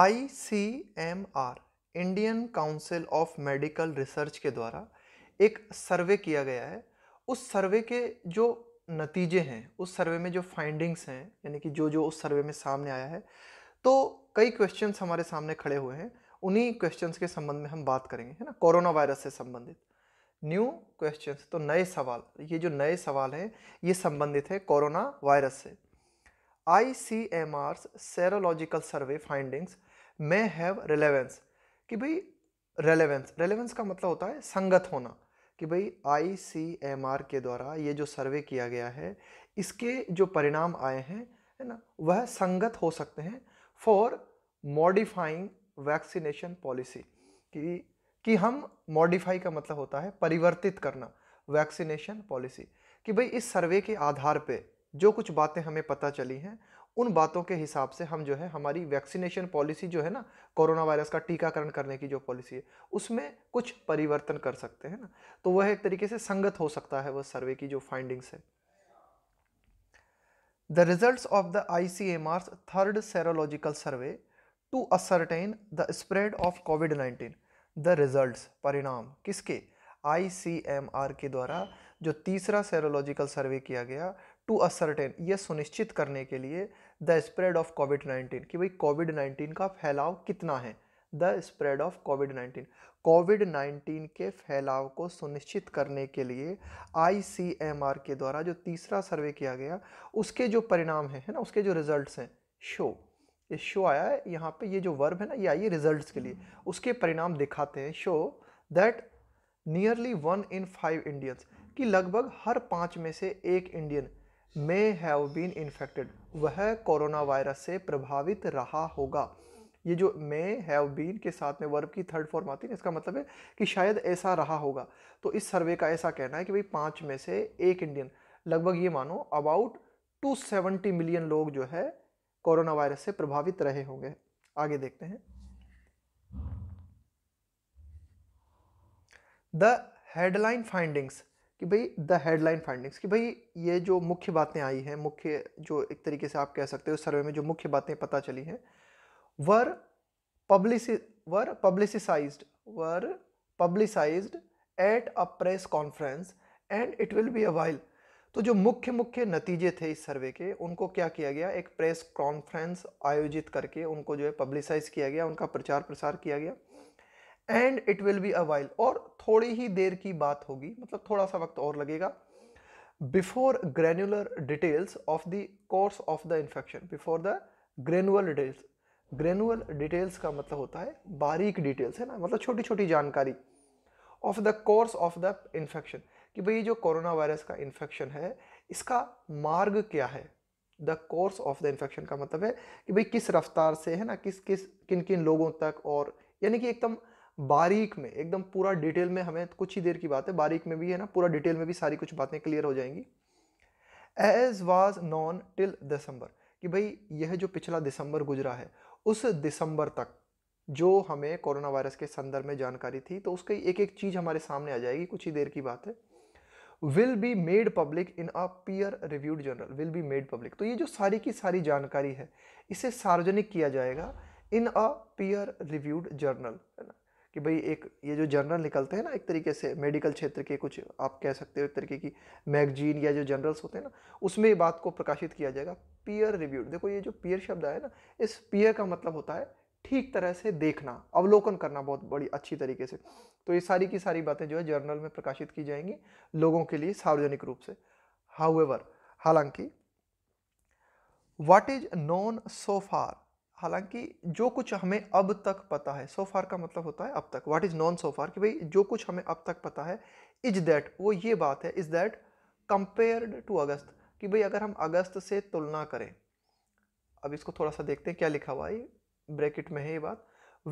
I C M R Indian Council of Medical Research के द्वारा एक सर्वे किया गया है उस सर्वे के जो नतीजे हैं उस सर्वे में जो फाइंडिंग्स हैं यानी कि जो जो उस सर्वे में सामने आया है तो कई क्वेश्चंस हमारे सामने खड़े हुए हैं उन्हीं क्वेश्चंस के संबंध में हम बात करेंगे है ना कोरोना वायरस से संबंधित न्यू क्वेश्चंस तो नए सवाल ये जो नए सवाल हैं ये संबंधित है कोरोना वायरस से I C M R's serological survey findings में हैव रिलेवेंस कि भाई रेलेवेंस रेलेवेंस का मतलब होता है संगत होना कि भाई आई सी एम आर के द्वारा ये जो सर्वे किया गया है इसके जो परिणाम आए हैं है ना वह संगत हो सकते हैं फॉर मॉडिफाइंग वैक्सीनेशन पॉलिसी कि कि हम मॉडिफाई का मतलब होता है परिवर्तित करना वैक्सीनेशन पॉलिसी कि भाई इस सर्वे के आधार पे जो कुछ बातें हमें पता चली हैं उन बातों के हिसाब से हम जो है हमारी वैक्सीनेशन पॉलिसी जो है ना कोरोना वायरस का टीकाकरण करने की जो पॉलिसी है उसमें कुछ परिवर्तन कर सकते हैं ना तो वह एक तरीके से संगत हो सकता है वह सर्वे की जो फाइंडिंग्स है the result of the I C M R third serological survey to ascertain the spread of covid nineteen the result परिणाम किसके आई सी एम आर के द्वारा जो तीसरा सेरोलॉजिकल सर्वे किया गया टू असरटेन ये सुनिश्चित करने के लिए the spread of covid nineteen कि भाई कोविड नाइन्टीन का फैलाव कितना है the spread of covid nineteen covid nineteen के फैलाव को सुनिश्चित करने के लिए आई के द्वारा जो तीसरा सर्वे किया गया उसके जो परिणाम हैं है ना उसके जो रिजल्ट्स हैं शो ये शो आया है यहाँ पे ये जो वर्ब है ना ये आई रिजल्ट रिजल्ट्स के लिए उसके परिणाम दिखाते हैं show that nearly one in five Indians कि लगभग हर पाँच में से एक Indian may have been infected वह कोरोना वायरस से प्रभावित रहा होगा ये जो मे हैव बीन के साथ में वर्ब की थर्ड फॉर्म आती है इसका मतलब है कि शायद ऐसा रहा होगा तो इस सर्वे का ऐसा कहना है कि भाई पाँच में से एक इंडियन लगभग ये मानो अबाउट टू सेवेंटी मिलियन लोग जो है कोरोना वायरस से प्रभावित रहे होंगे आगे देखते हैं द हेडलाइन फाइंडिंग्स कि भाई द हेडलाइन फाइंडिंग्स कि भाई ये जो मुख्य बातें आई हैं मुख्य जो एक तरीके से आप कह सकते हो सर्वे में जो मुख्य बातें पता चली हैं वर पब्लिस were publicise were publicise at a press conference and it will be a while तो जो मुख्य मुख्य नतीजे थे इस सर्वे के उनको क्या किया गया एक प्रेस कॉन्फ्रेंस आयोजित करके उनको जो है पब्लिसाइज किया गया उनका प्रचार प्रसार किया गया and it will be a while और थोड़ी ही देर की बात होगी मतलब थोड़ा सा वक्त और लगेगा before granular details of the course of the infection before the granular details granular details का मतलब होता है बारीक डिटेल्स है ना मतलब छोटी छोटी जानकारी of the course of the infection कि भाई जो कोरोना वायरस का इन्फेक्शन है इसका मार्ग क्या है the course of the infection का मतलब है कि भाई किस रफ्तार से है ना किस किस किन किन लोगों तक और यानी कि एकदम बारीक में एकदम पूरा डिटेल में हमें तो कुछ ही देर की बात है बारीक में भी है ना पूरा डिटेल में भी सारी कुछ बातें क्लियर हो जाएंगी as was known till December कि भाई यह जो पिछला दिसंबर गुजरा है उस दिसंबर तक जो हमें कोरोना वायरस के संदर्भ में जानकारी थी तो उसकी एक एक चीज़ हमारे सामने आ जाएगी कुछ ही देर की बात है will be made public in a peer reviewed journal will be made public तो ये जो सारी की सारी जानकारी है इसे सार्वजनिक किया जाएगा in a peer reviewed journal है ना कि भाई एक ये जो जर्नल निकलते हैं ना एक तरीके से मेडिकल क्षेत्र के कुछ आप कह सकते हो एक तरीके की मैगजीन या जो जर्नल्स होते हैं ना उसमें ये बात को प्रकाशित किया जाएगा पीयर रिव्यूड देखो ये जो पीयर शब्द आया ना इस पीयर का मतलब होता है ठीक तरह से देखना अवलोकन करना बहुत बड़ी अच्छी तरीके से तो ये सारी की सारी बातें जो है जर्नल में प्रकाशित की जाएंगी लोगों के लिए सार्वजनिक रूप से हाउएवर हालांकि वाट इज नॉन सो फार हालांकि जो कुछ हमें अब तक पता है सो so फार का मतलब होता है अब तक what is known so far कि भाई जो कुछ हमें अब तक पता है इज दैट वो ये बात है is that compared to August कि भाई अगर हम अगस्त से तुलना करें अब इसको थोड़ा सा देखते हैं क्या लिखा हुआ है ब्रैकेट में है ये बात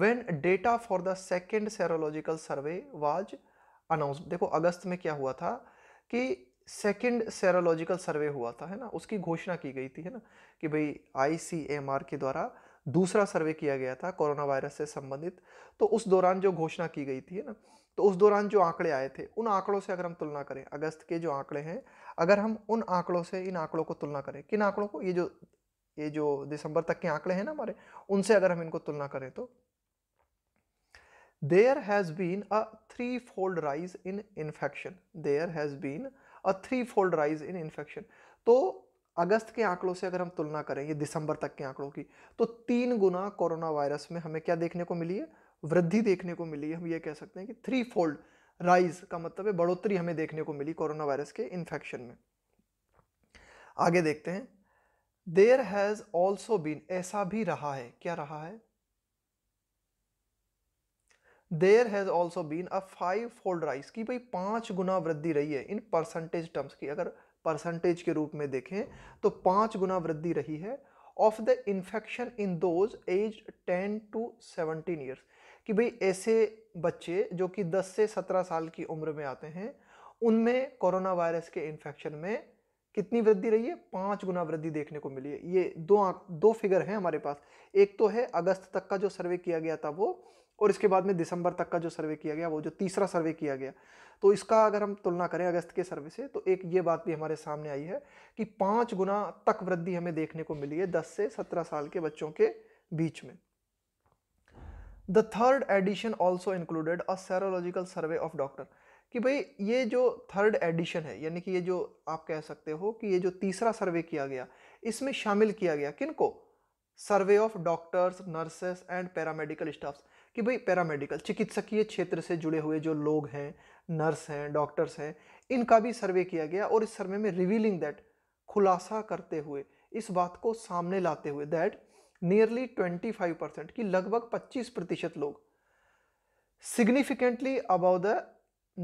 when data for the second serological survey was announced देखो अगस्त में क्या हुआ था कि सेकेंड सेरोलॉजिकल सर्वे हुआ था है ना उसकी घोषणा की गई थी है ना कि भाई आई के द्वारा दूसरा सर्वे किया गया था कोरोना वायरस से संबंधित तो उस दौरान जो घोषणा की गई थी ना तो उस दौरान जो आंकड़े आए थे उन आंकड़ों से अगर हम तुलना करें अगस्त के जो आंकड़े हैं अगर हम उन आंकड़ों से इन आंकड़ों को तुलना करें किन आंकड़ों को ये जो ये जो दिसंबर तक के आंकड़े हैं ना हमारे उनसे अगर हम इनको तुलना करें तो there has been a three fold rise in infection there has been a three fold rise in infection तो अगस्त के आंकड़ों से अगर हम तुलना करें ये दिसंबर तक के आंकड़ों की तो तीन गुना कोरोना वायरस में हमें क्या देखने को मिली है वृद्धि देखने को मिली है हम ये कह सकते हैं कि थ्री फोल्ड राइज का मतलब है बढ़ोतरी हमें देखने को मिली कोरोना वायरस के इन्फेक्शन में आगे देखते हैं देर हैज ऑल्सो बीन ऐसा भी रहा है क्या रहा है there has also been a five fold rise की भाई पांच गुना वृद्धि रही है इन परसेंटेज टर्म्स की अगर परसेंटेज के रूप में देखें तो पाँच गुना वृद्धि रही है of the infection in those age ten to seventeen years कि भाई ऐसे बच्चे जो कि 10 से 17 साल की उम्र में आते हैं उनमें कोरोना वायरस के इन्फेक्शन में कितनी वृद्धि रही है पाँच गुना वृद्धि देखने को मिली है ये दो दो फिगर हैं हमारे पास एक तो है अगस्त तक का जो सर्वे किया गया था वो और इसके बाद में दिसंबर तक का जो सर्वे किया गया वो जो तीसरा सर्वे किया गया तो इसका अगर हम तुलना करें अगस्त के सर्वे से तो एक ये बात भी हमारे सामने आई है कि पाँच गुना तक वृद्धि हमें देखने को मिली है दस से सत्रह साल के बच्चों के बीच में the third edition also included a serological survey of doctor कि भाई ये जो थर्ड एडिशन है यानी कि ये जो आप कह सकते हो कि ये जो तीसरा सर्वे किया गया इसमें शामिल किया गया किनको survey of doctors nurses and paramedical staffs कि भाई पैरामेडिकल चिकित्सकीय क्षेत्र से जुड़े हुए जो लोग हैं नर्स हैं डॉक्टर्स हैं इनका भी सर्वे किया गया और इस सर्वे में रिवीलिंग दैट खुलासा करते हुए इस बात को सामने लाते हुए दैट नियरली 25 परसेंट की लगभग 25 प्रतिशत लोग significantly above the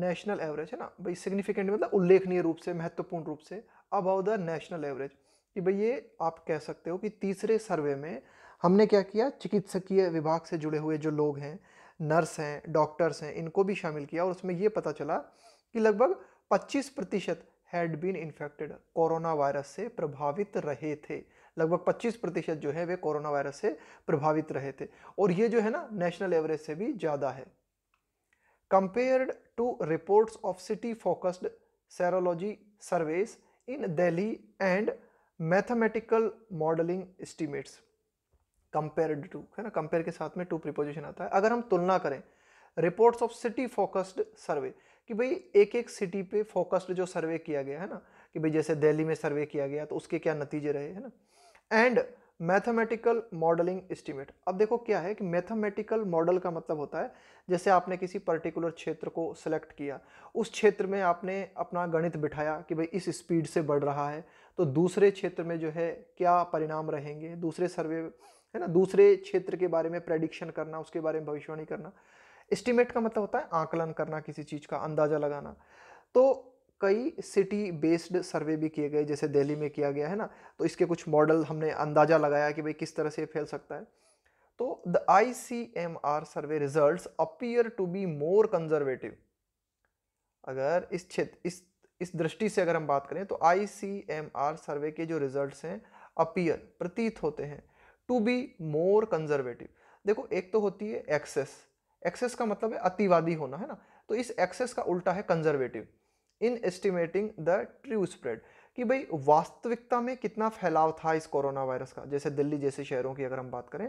national average है ना भाई सिग्निफिकेंट मतलब उल्लेखनीय रूप से महत्वपूर्ण रूप से अबाउ द नेशनल एवरेज कि भाई ये आप कह सकते हो कि तीसरे सर्वे में हमने क्या किया चिकित्सकीय विभाग से जुड़े हुए जो लोग हैं नर्स हैं डॉक्टर्स हैं इनको भी शामिल किया और उसमें ये पता चला कि लगभग 25 प्रतिशत had been infected corona virus से प्रभावित रहे थे लगभग 25 प्रतिशत जो है वे कोरोना वायरस से प्रभावित रहे थे और ये जो है ना नेशनल एवरेज से भी ज़्यादा है compared to reports of city focused serology surveys in Delhi and mathematical modelling estimates compared to है ना कंपेयर के साथ में टू प्रीपोजिशन आता है अगर हम तुलना करें reports of city focused survey कि भाई एक एक सिटी पे फोकस्ड जो सर्वे किया गया है ना कि भाई जैसे दिल्ली में सर्वे किया गया तो उसके क्या नतीजे रहे है ना एंड मैथमेटिकल मॉडलिंग एस्टिमेट अब देखो क्या है कि मैथमेटिकल मॉडल का मतलब होता है जैसे आपने किसी पर्टिकुलर क्षेत्र को सिलेक्ट किया उस क्षेत्र में आपने अपना गणित बिठाया कि भाई इस स्पीड से बढ़ रहा है तो दूसरे क्षेत्र में जो है क्या परिणाम रहेंगे दूसरे सर्वे है ना दूसरे क्षेत्र के बारे में प्रेडिक्शन करना उसके बारे में भविष्यवाणी करना एस्टिमेट का मतलब होता है आकलन करना किसी चीज़ का अंदाज़ा लगाना तो कई सिटी बेस्ड सर्वे भी किए गए जैसे दिल्ली में किया गया है ना तो इसके कुछ मॉडल हमने अंदाज़ा लगाया कि भाई किस तरह से फैल सकता है तो the I C M R survey result appear to be more conservative अगर इस क्षेत्र इस इस दृष्टि से अगर हम बात करें तो आई सी एम आर सर्वे के जो रिजल्ट हैं अपियर प्रतीत होते हैं टू बी मोर कंजर्वेटिव देखो एक तो होती है एक्सेस एक्सेस का मतलब है अतिवादी होना है ना तो इस एक्सेस का उल्टा है conservative in estimating the true spread कि भाई वास्तविकता में कितना फैलाव था इस कोरोना वायरस का जैसे दिल्ली जैसे शहरों की अगर हम बात करें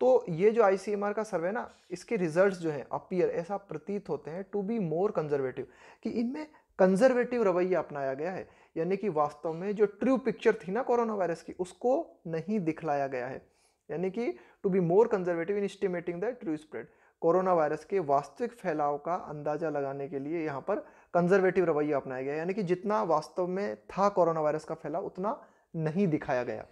तो ये जो आईसीएमआर का सर्वे ना इसके रिजल्ट्स जो हैं अपीयर ऐसा प्रतीत होते हैं टू बी मोर कंजर्वेटिव कि इनमें कंजर्वेटिव रवैया अपनाया गया है यानी कि वास्तव में जो ट्रू पिक्चर थी ना कोरोना वायरस की उसको नहीं दिखलाया गया है यानी कि to be more conservative in estimating the true spread corona virus के वास्तविक फैलाव का अंदाजा लगाने के लिए यहाँ पर कंजर्वेटिव रवैया अपनाया गया यानी कि जितना वास्तव में था कोरोना वायरस का फैलाव उतना नहीं दिखाया गया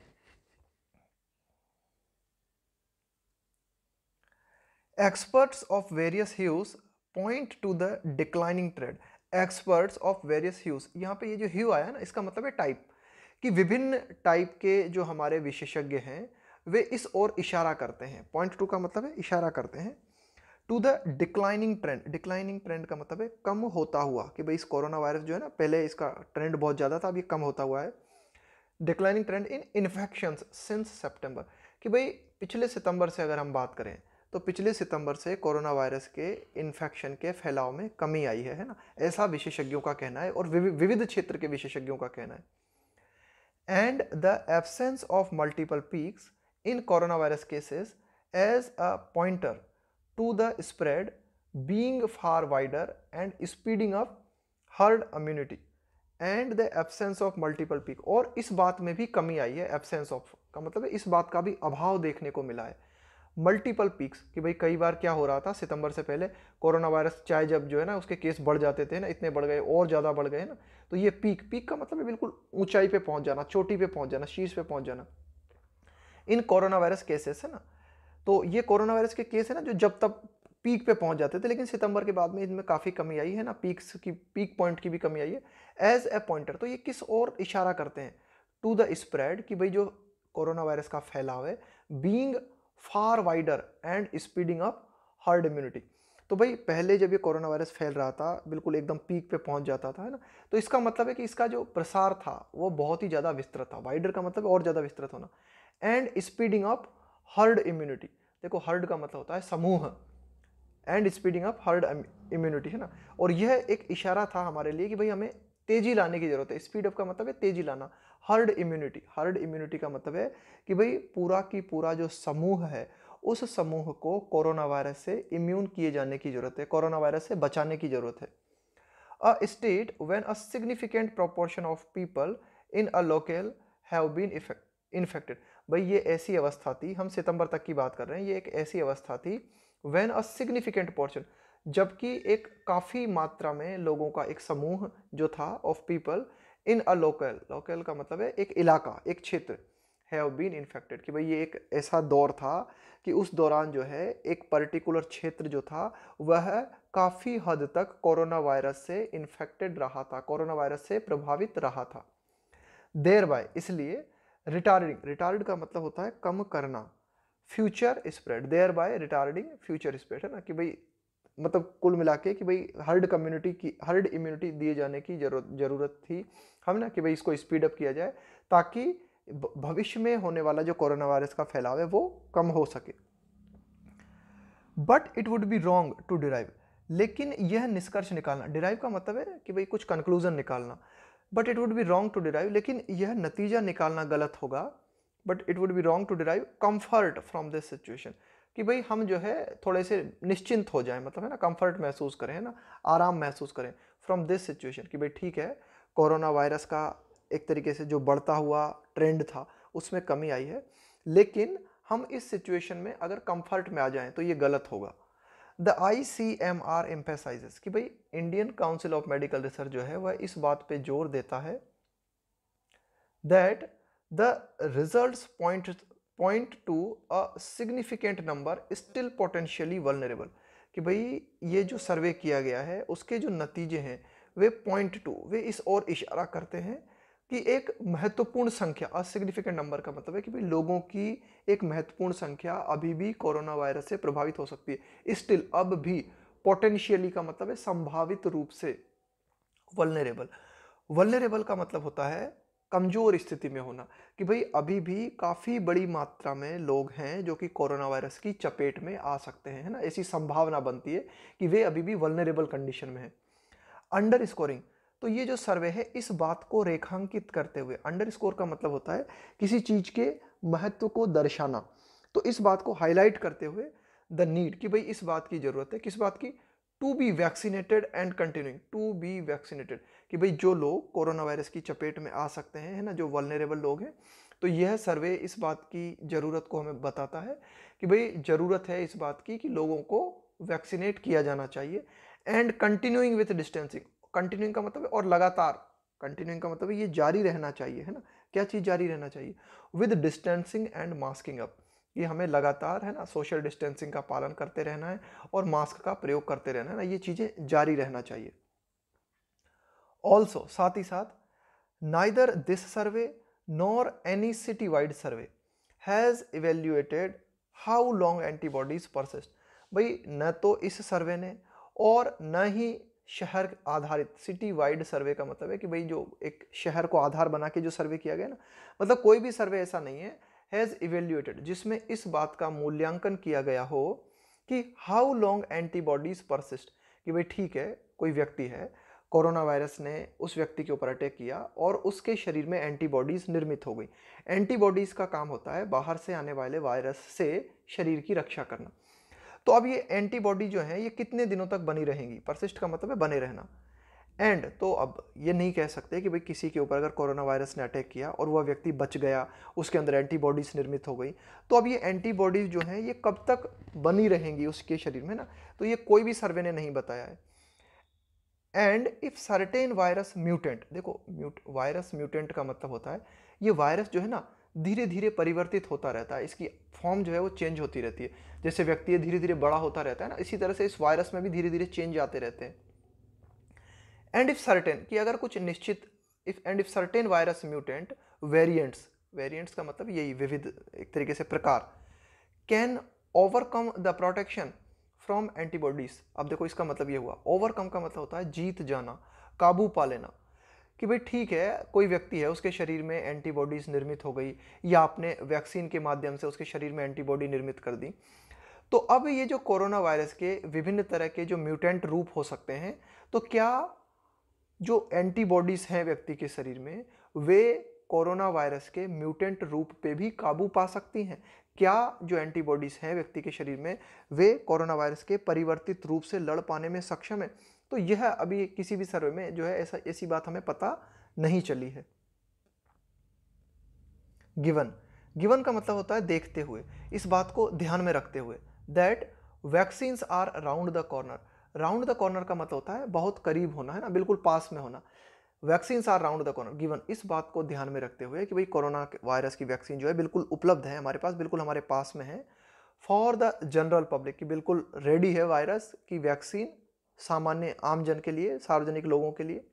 experts of various hues point to the declining trend experts of various hues यहाँ पे ये जो ह्यू आया ना इसका मतलब है टाइप कि विभिन्न टाइप के जो हमारे विशेषज्ञ हैं वे इस ओर इशारा करते हैं पॉइंट टू का मतलब है इशारा करते हैं to the declining trend declining trend का मतलब है कम होता हुआ कि भाई इस कोरोना वायरस जो है ना पहले इसका ट्रेंड बहुत ज़्यादा था अब ये कम होता हुआ है declining trend in infection since September कि भाई पिछले सितंबर से अगर हम बात करें तो पिछले सितंबर से कोरोना वायरस के इन्फेक्शन के फैलाव में कमी आई है है ना ऐसा विशेषज्ञों का कहना है और विविध क्षेत्र के विशेषज्ञों का कहना है and the absence of multiple peaks in coronavirus cases as a pointer to the spread being far wider and speeding up herd immunity and the absence of multiple peak और इस बात में भी कमी आई है एबसेंस ऑफ का मतलब इस बात का भी अभाव देखने को मिला है मल्टीपल पीक्स कि भाई कई बार क्या हो रहा था सितंबर से पहले कोरोना वायरस चाहे जब जो है ना उसके केस बढ़ जाते थे ना इतने बढ़ गए और ज़्यादा बढ़ गए ना तो ये पीक पीक का मतलब है बिल्कुल ऊंचाई पे पहुंच जाना चोटी पे पहुंच जाना शीर्ष पे पहुंच जाना इन कोरोना वायरस केसेस है ना तो ये कोरोना वायरस के केस है ना जो जब तक पीक पे पहुंच जाते थे लेकिन सितंबर के बाद में इनमें काफ़ी कमी आई है ना पीक्स की पीक पॉइंट की भी कमी आई है एज ए पॉइंटर तो ये किस और इशारा करते हैं टू द स्प्रेड कि भाई जो कोरोना वायरस का फैलाव है being far wider and speeding up herd immunity तो भाई पहले जब ये कोरोना वायरस फैल रहा था बिल्कुल एकदम पीक पे पहुंच जाता था है ना तो इसका मतलब है कि इसका जो प्रसार था वो बहुत ही ज़्यादा विस्तृत था वाइडर का मतलब और ज़्यादा विस्तृत होना and speeding up herd immunity देखो हर्ड का मतलब होता है समूह and speeding up herd immunity है ना और यह एक इशारा था हमारे लिए कि भाई हमें तेजी लाने की ज़रूरत है स्पीड अप का मतलब है तेजी लाना हर्ड इम्यूनिटी हर्ड इम्यूनिटी का मतलब है कि भाई पूरा की पूरा जो समूह है उस समूह को कोरोना वायरस से इम्यून किए जाने की ज़रूरत है कोरोना वायरस से बचाने की ज़रूरत है a state when a significant proportion of people in a locale have been infected भाई ये ऐसी अवस्था थी हम सितंबर तक की बात कर रहे हैं ये एक ऐसी अवस्था थी वैन अ सिग्निफिकेंट पोर्शन जबकि एक काफ़ी मात्रा में लोगों का एक समूह जो था of people in a local local का मतलब है एक इलाका एक क्षेत्र हैव बीन इन्फेक्टेड कि भाई ये एक ऐसा दौर था कि उस दौरान जो है एक पर्टिकुलर क्षेत्र जो था वह काफ़ी हद तक कोरोना वायरस से इन्फेक्टेड रहा था कोरोना वायरस से प्रभावित रहा था देर बाय इसलिए रिटार्डिंग रिटार्ड का मतलब होता है कम करना future spread thereby retarding future spread है ना कि भाई मतलब कुल मिला के कि भाई हर्ड कम्युनिटी की हर्ड इम्यूनिटी दिए जाने की जरूरत जरूरत थी हम ना कि भाई इसको स्पीड अप किया जाए ताकि भविष्य में होने वाला जो कोरोना वायरस का फैलाव है वो कम हो सके but it would be wrong to derive लेकिन यह निष्कर्ष निकालना डिराइव का मतलब है कि भाई कुछ कंक्लूजन निकालना but it would be wrong to derive लेकिन यह नतीजा निकालना गलत होगा but it would be wrong to derive comfort from this situation कि भाई हम जो है थोड़े से निश्चिंत हो जाएं मतलब है ना कंफर्ट महसूस करें है ना आराम महसूस करें फ्रॉम दिस सिचुएशन कि भाई ठीक है कोरोना वायरस का एक तरीके से जो बढ़ता हुआ ट्रेंड था उसमें कमी आई है लेकिन हम इस सिचुएशन में अगर कंफर्ट में आ जाएं तो ये गलत होगा the I C M R emphasises कि भाई Indian Council of Medical Research जो है वह इस बात पे जोर देता है that the result point point to a significant number still potentially vulnerable कि भाई ये जो सर्वे किया गया है उसके जो नतीजे हैं वे पॉइंट टू वे इस ओर इशारा करते हैं कि एक महत्वपूर्ण संख्या असिग्निफिकेंट नंबर का मतलब है कि भाई लोगों की एक महत्वपूर्ण संख्या अभी भी कोरोना वायरस से प्रभावित हो सकती है स्टिल अब भी पोटेंशियली का मतलब है संभावित रूप से वलनरेबल वलनरेबल का मतलब होता है कमज़ोर स्थिति में होना कि भाई अभी भी काफ़ी बड़ी मात्रा में लोग हैं जो कि कोरोना वायरस की चपेट में आ सकते हैं है ना ऐसी संभावना बनती है कि वे अभी भी वलनरेबल कंडीशन में हैं अंडर स्कोरिंग तो ये जो सर्वे है इस बात को रेखांकित करते हुए अंडर स्कोर का मतलब होता है किसी चीज़ के महत्व को दर्शाना तो इस बात को हाईलाइट करते हुए द नीड कि भाई इस बात की ज़रूरत है किस बात की to be vaccinated and continuing to be vaccinated कि भाई जो लोग कोरोना वायरस की चपेट में आ सकते हैं है ना जो वलनरेबल लोग हैं तो यह सर्वे इस बात की ज़रूरत को हमें बताता है कि भाई ज़रूरत है इस बात की कि लोगों को वैक्सीनेट किया जाना चाहिए and continuing with distancing continuing का मतलब है और लगातार कंटिन्यूइंग का मतलब ये जारी रहना चाहिए है ना क्या चीज़ जारी रहना चाहिए with distancing and masking up ये हमें लगातार है ना सोशल डिस्टेंसिंग का पालन करते रहना है और मास्क का प्रयोग करते रहना है ना ये चीज़ें जारी रहना चाहिए ऑल्सो साथ ही साथ neither this survey nor any city wide survey has evaluated how long antibodies persist भाई न तो इस सर्वे ने और न ही शहर आधारित सिटी वाइड सर्वे का मतलब है कि भाई जो एक शहर को आधार बना के जो सर्वे किया गया ना मतलब कोई भी सर्वे ऐसा नहीं है हैज़ इवेल्यूएटेड जिसमें इस बात का मूल्यांकन किया गया हो कि हाउ लॉन्ग एंटीबॉडीज परसिस्ट कि भाई ठीक है कोई व्यक्ति है कोरोना वायरस ने उस व्यक्ति के ऊपर अटैक किया और उसके शरीर में एंटीबॉडीज़ निर्मित हो गई एंटीबॉडीज़ का काम होता है बाहर से आने वाले वायरस से शरीर की रक्षा करना तो अब ये एंटीबॉडी जो है ये कितने दिनों तक बनी रहेंगी परसिस्ट का मतलब है बने रहना एंड तो अब ये नहीं कह सकते कि भाई किसी के ऊपर अगर कोरोना वायरस ने अटैक किया और वह व्यक्ति बच गया उसके अंदर एंटीबॉडीज़ निर्मित हो गई तो अब ये एंटीबॉडीज़ जो हैं ये कब तक बनी रहेंगी उसके शरीर में ना तो ये कोई भी सर्वे ने नहीं बताया है and if certain virus mutant देखो म्यूट वायरस म्यूटेंट का मतलब होता है ये वायरस जो है ना धीरे धीरे परिवर्तित होता रहता है इसकी फॉर्म जो है वो चेंज होती रहती है जैसे व्यक्ति धीरे धीरे बड़ा होता रहता है ना इसी तरह से इस वायरस में भी धीरे धीरे चेंज आते रहते हैं एंड इफ सर्टेन कि अगर कुछ निश्चित if and if certain virus mutant variants variants का मतलब यही विविध एक तरीके से प्रकार can overcome the protection from antibodies अब देखो इसका मतलब ये हुआ ओवरकम का मतलब होता है जीत जाना काबू पा लेना कि भाई ठीक है कोई व्यक्ति है उसके शरीर में एंटीबॉडीज़ निर्मित हो गई या आपने वैक्सीन के माध्यम से उसके शरीर में एंटीबॉडी निर्मित कर दी तो अब ये जो कोरोना वायरस के विभिन्न तरह के जो म्यूटेंट रूप हो सकते हैं तो क्या जो एंटीबॉडीज़ हैं व्यक्ति के शरीर में वे कोरोना वायरस के म्यूटेंट रूप पे भी काबू पा सकती हैं क्या जो एंटीबॉडीज़ हैं व्यक्ति के शरीर में वे कोरोना वायरस के परिवर्तित रूप से लड़ पाने में सक्षम है तो यह अभी किसी भी सर्वे में जो है ऐसा ऐसी बात हमें पता नहीं चली है गिवन गिवन का मतलब होता है देखते हुए इस बात को ध्यान में रखते हुए that vaccines are round the corner round the corner का मतलब होता है बहुत करीब होना है ना बिल्कुल पास में होना vaccines are round the corner given इस बात को ध्यान में रखते हुए कि भाई कोरोना वायरस की वैक्सीन जो है बिल्कुल उपलब्ध है हमारे पास बिल्कुल हमारे पास में है फॉर द जनरल पब्लिक कि बिल्कुल रेडी है वायरस की वैक्सीन सामान्य आमजन के लिए सार्वजनिक लोगों के लिए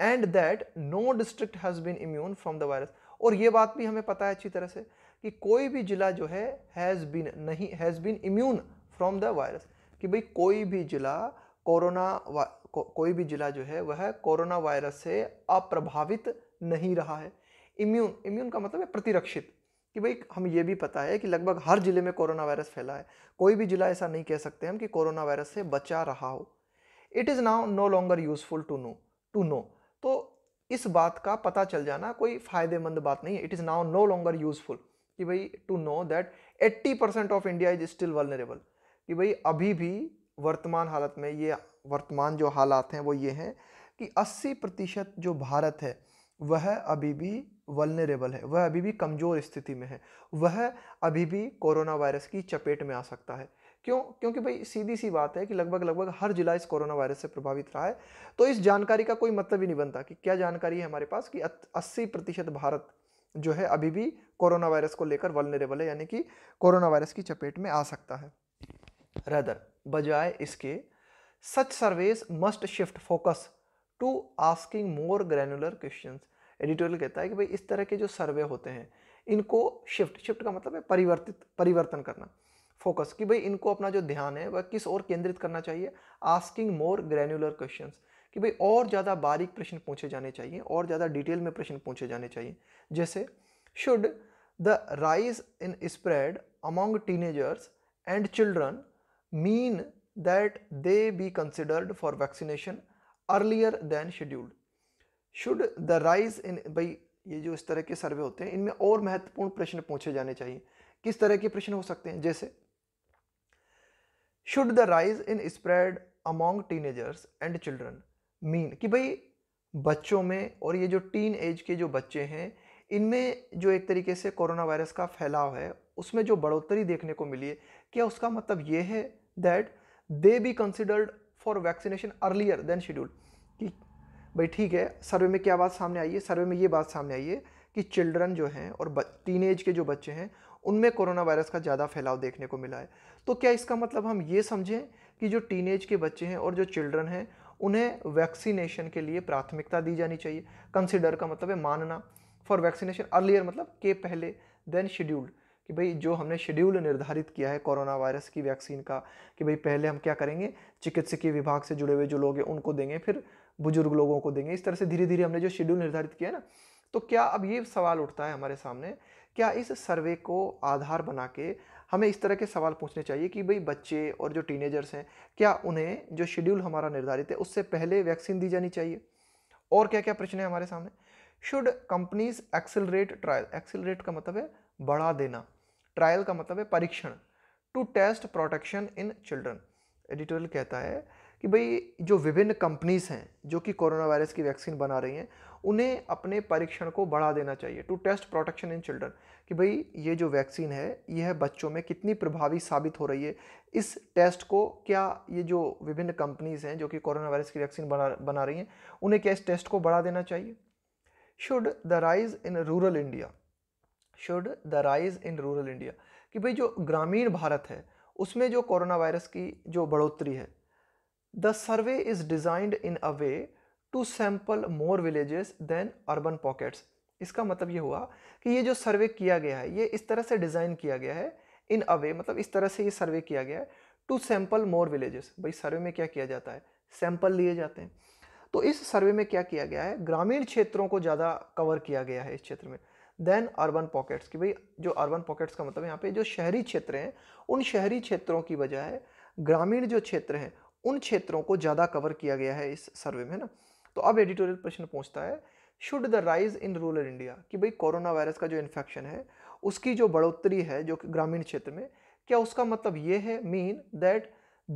and that no district has been immune from the virus और ये बात भी हमें पता है अच्छी तरह से कि कोई भी ज़िला जो है हैज़ बीन नहीं has been immune from the virus कि भाई कोई भी ज़िला कोरोना को, कोई भी ज़िला जो है वह कोरोना वायरस से अप्रभावित नहीं रहा है इम्यून इम्यून का मतलब है प्रतिरक्षित कि भाई हम ये भी पता है कि लगभग हर ज़िले में कोरोना वायरस फैला है कोई भी ज़िला ऐसा नहीं कह सकते हम कि कोरोना वायरस से बचा रहा हो it is now no longer useful to know to know तो इस बात का पता चल जाना कोई फ़ायदेमंद बात नहीं है it is now no longer useful कि भाई to know that eighty percent of India is still vulnerable कि भाई अभी भी वर्तमान हालत में ये वर्तमान जो हालात हैं वो ये हैं कि अस्सी प्रतिशत जो भारत है वह अभी भी वलनरेबल है वह अभी भी कमज़ोर स्थिति में है वह अभी भी कोरोना वायरस की चपेट में आ सकता है क्यों क्योंकि भाई सीधी सी बात है कि लगभग लगभग हर जिला इस कोरोना वायरस से प्रभावित रहा है तो इस जानकारी का कोई मतलब ही नहीं बनता कि क्या जानकारी है हमारे पास कि अस्सी प्रतिशत भारत जो है अभी भी कोरोना वायरस को लेकर वलनरेबल है यानी कि कोरोना वायरस की चपेट में आ सकता है रदर बजाय इसके such surveys must shift focus to asking more granular questions editorial कहता है कि भाई इस तरह के जो सर्वे होते हैं इनको शिफ्ट शिफ्ट का मतलब है परिवर्तित परिवर्तन करना फोकस कि भाई इनको अपना जो ध्यान है वह किस ओर केंद्रित करना चाहिए आस्किंग मोर ग्रैन्युलर क्वेश्चन कि भाई और ज़्यादा बारीक प्रश्न पूछे जाने चाहिए और ज़्यादा डिटेल में प्रश्न पूछे जाने चाहिए जैसे should the rise in spread among teenagers and children mean that they be considered for vaccination earlier than scheduled should the rise in भाई ये जो इस तरह के सर्वे होते हैं इनमें और महत्वपूर्ण प्रश्न पूछे जाने चाहिए किस तरह के प्रश्न हो सकते हैं जैसे should the rise in spread among teenagers and children mean कि भाई बच्चों में और ये जो टीन एज के जो बच्चे हैं इनमें जो एक तरीके से कोरोना वायरस का फैलाव है उसमें जो बढ़ोतरी देखने को मिली है क्या उसका मतलब ये है that they be considered for vaccination earlier than schedule कि भाई ठीक है सर्वे में क्या बात सामने आई है सर्वे में ये बात सामने आई है कि चिल्ड्रन जो हैं और टीन के जो बच्चे हैं उनमें कोरोना वायरस का ज़्यादा फैलाव देखने को मिला है तो क्या इसका मतलब हम ये समझें कि जो टीन के बच्चे हैं और जो चिल्ड्रन हैं उन्हें वैक्सीनेशन के लिए प्राथमिकता दी जानी चाहिए कंसिडर का मतलब है मानना फॉर वैक्सीनेशन अर्लियर मतलब के पहले देन शेड्यूल्ड कि भाई जो हमने शेड्यूल निर्धारित किया है कोरोना वायरस की वैक्सीन का कि भाई पहले हम क्या करेंगे चिकित्सकीय विभाग से जुड़े हुए जो लोग हैं उनको देंगे फिर बुजुर्ग लोगों को देंगे इस तरह से धीरे धीरे हमने जो शेड्यूल निर्धारित किया है ना तो क्या अब ये सवाल उठता है हमारे सामने क्या इस सर्वे को आधार बना के हमें इस तरह के सवाल पूछने चाहिए कि भाई बच्चे और जो टीनेजर्स हैं क्या उन्हें जो शेड्यूल हमारा निर्धारित है उससे पहले वैक्सीन दी जानी चाहिए और क्या क्या प्रश्न है हमारे सामने should companies accelerate trial accelerate का मतलब है बढ़ा देना ट्रायल का मतलब है परीक्षण to test protection in children editorial कहता है कि भाई जो विभिन्न कंपनीज़ हैं जो कि कोरोना वायरस की वैक्सीन बना रही हैं उन्हें अपने परीक्षण को बढ़ा देना चाहिए to test protection in children कि भाई ये जो वैक्सीन है यह बच्चों में कितनी प्रभावी साबित हो रही है इस टेस्ट को क्या ये जो विभिन्न कंपनीज़ हैं जो कि कोरोना वायरस की वैक्सीन बना बना रही हैं उन्हें क्या इस टेस्ट को बढ़ा देना चाहिए should the rise in rural India should the rise in rural India कि भाई जो ग्रामीण भारत है उसमें जो कोरोना वायरस की जो बढ़ोतरी है The survey is designed in a way to sample more villages than urban pockets. इसका मतलब ये हुआ कि ये जो सर्वे किया गया है ये इस तरह से डिज़ाइन किया गया है इन अवे मतलब इस तरह से ये सर्वे किया गया है टू सैम्पल मोर विलेजेस भाई सर्वे में क्या किया जाता है सैंपल लिए जाते हैं तो इस सर्वे में क्या किया गया है ग्रामीण क्षेत्रों को ज़्यादा कवर किया गया है इस क्षेत्र में देन अर्बन पॉकेट्स की भाई जो अर्बन पॉकेट्स का मतलब यहाँ पे जो शहरी क्षेत्र हैं उन शहरी क्षेत्रों की बजाय ग्रामीण जो क्षेत्र हैं उन क्षेत्रों को ज़्यादा कवर किया गया है इस सर्वे में ना तो अब एडिटोरियल प्रश्न पूछता है should the rise in rural India कि भाई कोरोना वायरस का जो इन्फेक्शन है उसकी जो बढ़ोतरी है जो ग्रामीण क्षेत्र में क्या उसका मतलब ये है mean that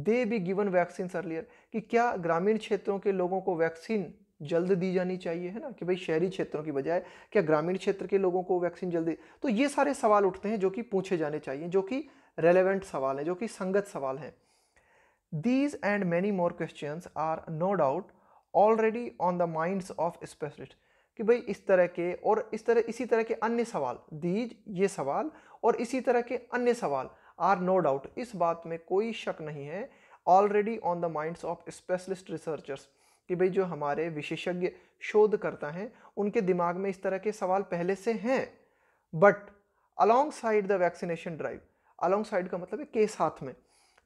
they be given vaccine earlier कि क्या ग्रामीण क्षेत्रों के लोगों को वैक्सीन जल्द दी जानी चाहिए है ना कि भाई शहरी क्षेत्रों की बजाय क्या ग्रामीण क्षेत्र के लोगों को वैक्सीन जल्दी तो ये सारे सवाल उठते हैं जो कि पूछे जाने चाहिए जो कि रेलेवेंट सवाल हैं जो कि संगत सवाल हैं These and many more questions are no doubt already on the minds of specialists कि भाई इस तरह के और इस तरह इसी तरह के अन्य सवाल दीज ये सवाल और इसी तरह के अन्य सवाल आर नो डाउट इस बात में कोई शक नहीं है already on the minds of specialist researchers कि भाई जो हमारे विशेषज्ञ शोधकर्ता हैं उनके दिमाग में इस तरह के सवाल पहले से हैं but alongside the vaccination drive alongside का मतलब है के साथ में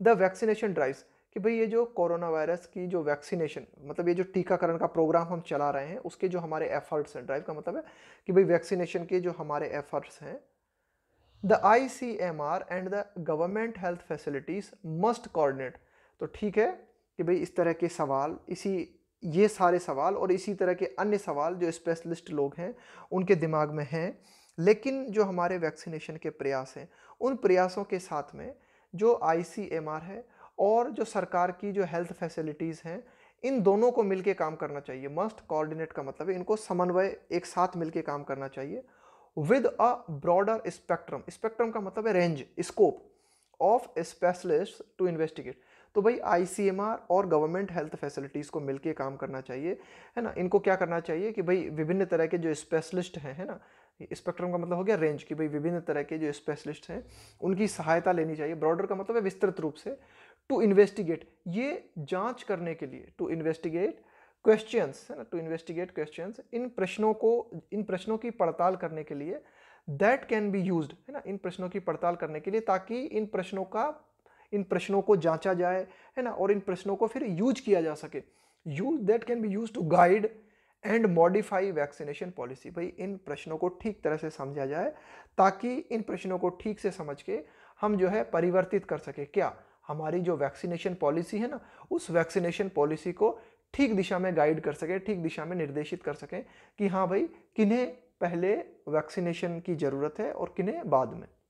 द वैक्सीनेशन ड्राइव्स कि भाई ये जो कोरोना वायरस की जो वैक्सीनेशन मतलब ये जो टीकाकरण का प्रोग्राम हम चला रहे हैं उसके जो हमारे एफर्ट्स हैं ड्राइव का मतलब है कि भाई वैक्सीनेशन के जो हमारे एफर्ट्स हैं the I C M R and the government health facilities must coordinate तो ठीक है कि भाई इस तरह के सवाल इसी ये सारे सवाल और इसी तरह के अन्य सवाल जो स्पेशलिस्ट लोग हैं उनके दिमाग में हैं लेकिन जो हमारे वैक्सीनेशन के प्रयास हैं उन प्रयासों के साथ में जो आई है और जो सरकार की जो हेल्थ फैसिलिटीज़ हैं इन दोनों को मिलके काम करना चाहिए मस्ट कोऑर्डिनेट का मतलब है इनको समन्वय एक साथ मिलके काम करना चाहिए with a broader spectrum spectrum का मतलब है range scope of specialist to investigate तो भाई आई और गवर्नमेंट हेल्थ फैसिलिटीज़ को मिलके काम करना चाहिए है ना इनको क्या करना चाहिए कि भाई विभिन्न तरह के जो स्पेशलिस्ट हैं है ना स्पेक्ट्रम का मतलब हो गया रेंज कि भाई विभिन्न तरह के जो स्पेशलिस्ट हैं उनकी सहायता लेनी चाहिए ब्रॉडर का मतलब है विस्तृत रूप से टू इन्वेस्टिगेट ये जांच करने के लिए टू इन्वेस्टिगेट क्वेश्चंस है ना टू इन्वेस्टिगेट क्वेश्चंस इन प्रश्नों को इन प्रश्नों की पड़ताल करने के लिए दैट कैन बी यूज है ना इन प्रश्नों की पड़ताल करने के लिए ताकि इन प्रश्नों का इन प्रश्नों को जांचा जाए है ना और इन प्रश्नों को फिर यूज किया जा सके use that can be use to guide and modify vaccination policy भाई इन प्रश्नों को ठीक तरह से समझा जाए ताकि इन प्रश्नों को ठीक से समझ के हम जो है परिवर्तित कर सके क्या हमारी जो वैक्सीनेशन पॉलिसी है ना उस वैक्सीनेशन पॉलिसी को ठीक दिशा में गाइड कर सकें ठीक दिशा में निर्देशित कर सकें कि हाँ भाई किन्हें पहले वैक्सीनेशन की ज़रूरत है और किन्हें बाद में